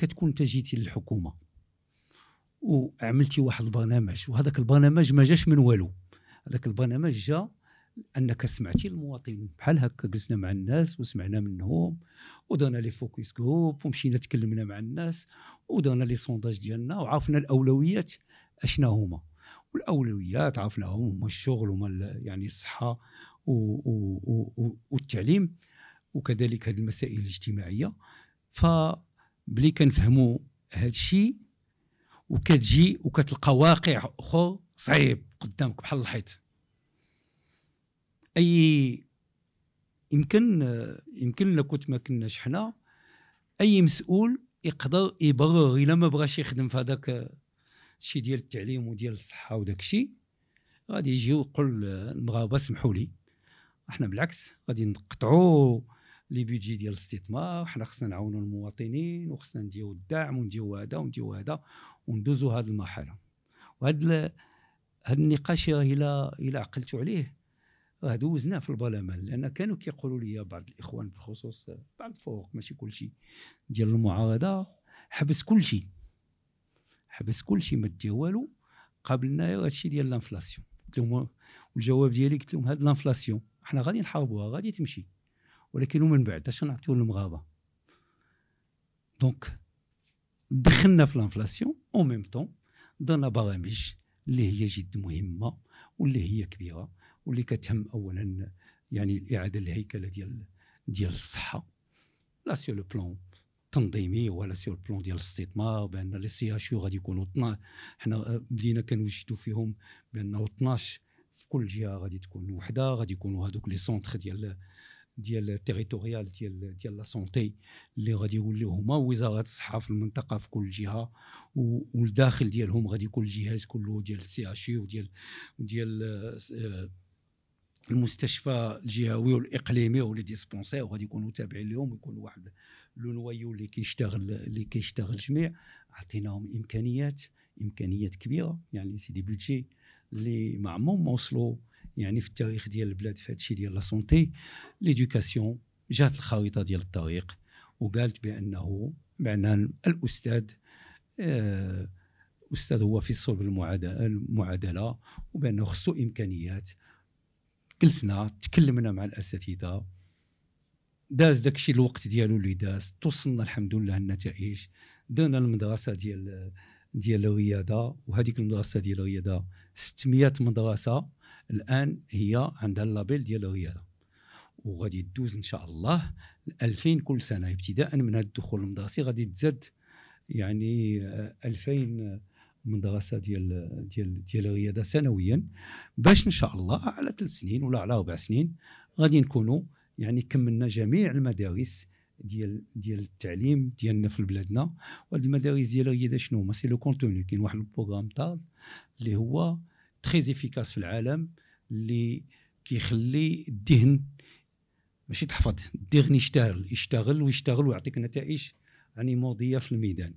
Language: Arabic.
كتكون انت جيتي للحكومه وعملتي واحد البرنامج وهذاك البرنامج ما جاش من والو هذاك البرنامج جا انك سمعتي المواطن بحال هكا جلسنا مع الناس وسمعنا منهم ودرنا لي فوكس جروب ومشينا تكلمنا مع الناس ودرنا لي سونداج ديالنا وعرفنا الاولويات اشنا هما والاولويات عرفناهم هما الشغل هما يعني الصحه والتعليم وكذلك هذه المسائل الاجتماعيه ف بلي كنفهموا هذا الشيء وكتجي وكتلقى واقع اخر صعيب قدامك بحال الحيط اي يمكن يمكن لو كنت ما كناش حنا اي مسؤول يقدر يبرر الا ما بغاش يخدم في هذاك الشيء ديال التعليم وديال الصحه وداك الشيء غادي يجي ويقول المغاربه سمحوا لي احنا بالعكس غادي نقطعوا لي بيجي ديال الاستثمار حنا خصنا نعاونوا المواطنين وخصنا نديو الدعم ونديو هذا ونديو هذا وندوزوا هذه المرحله وهذا هذا النقاش الى الى عقلت عليه راه دوزناه في البرلمان لان كانوا كيقولوا لي بعض الاخوان بخصوص بعض الفوق ماشي كل شيء ديال المعارضه حبس كل شيء حبس كل شيء ما دير والو قابلنا هذا الشيء ديال الانفلاسيون قلت لهم والجواب ديالي قلت لهم هاد الانفلاسيون حنا غادي نحاربوها غادي تمشي ولكن من بعد اش نعطيو للمغاربه دونك دخلنا في لانفلاسيون او ميم طون درنا برامج اللي هي جد مهمه واللي هي كبيره واللي كتهم اولا يعني الاعاده الهيكله ديال ديال الصحه لا سيو لو بلون تنظيمي ولا لو بلون ديال الاستثمار بان لي سي اش غادي يكونوا 12 حنا آه، بدينا كنوجدوا فيهم بانه 12 في كل جهه غادي تكون وحده غادي يكونوا هذوك لي سونتر ديال ديال التيريتوريال ديال ديال لا سونتي اللي غادي يوليو هما وزارات الصحه في المنطقه في كل جهه والداخل ديالهم غادي يكون الجهاز كله ديال السي اش وديال وديال آه، المستشفى الجهوي والاقليمي ولي ديسبونسير وغادي يكونوا تابعين لهم ويكونوا واحد لو نوايو اللي كيشتغل اللي كيشتغل الجميع عطيناهم امكانيات امكانيات كبيره يعني سي دي بودجي اللي ما عمرهم ما وصلوا يعني في التاريخ ديال البلاد في هادشي ديال لا سونتي ليدوكاسيون جات الخريطه ديال الطريق وقالت بانه بان الاستاذ آه، استاذ هو في صلب المعادله وبانه خصو امكانيات جلسنا تكلمنا مع الاساتذه داز داكشي الوقت ديالو اللي داز توصلنا الحمد لله النتائج درنا المدرسه ديال ديال الرياضه وهذيك المدرسه ديال الرياضه 600 مدرسه الان هي عندها اللابيل ديال الرياضه وغادي تدوز ان شاء الله 2000 كل سنه ابتداء من هذا الدخول المدرسي غادي تزاد يعني 2000 مدرسه ديال ديال ديال الرياضه سنويا باش ان شاء الله على ثلاث سنين ولا على اربع سنين غادي نكونوا يعني كملنا جميع المدارس ديال ديال التعليم ديالنا في بلادنا وهاد المدارس ديالها هي شنو هما سي لو كونتوني كاين واحد البروغرام طال اللي هو تري افيكاس في العالم اللي كيخلي الذهن ماشي تحفظ الذهن يشتغل يشتغل ويشتغل ويعطيك نتائج يعني مرضيه في الميدان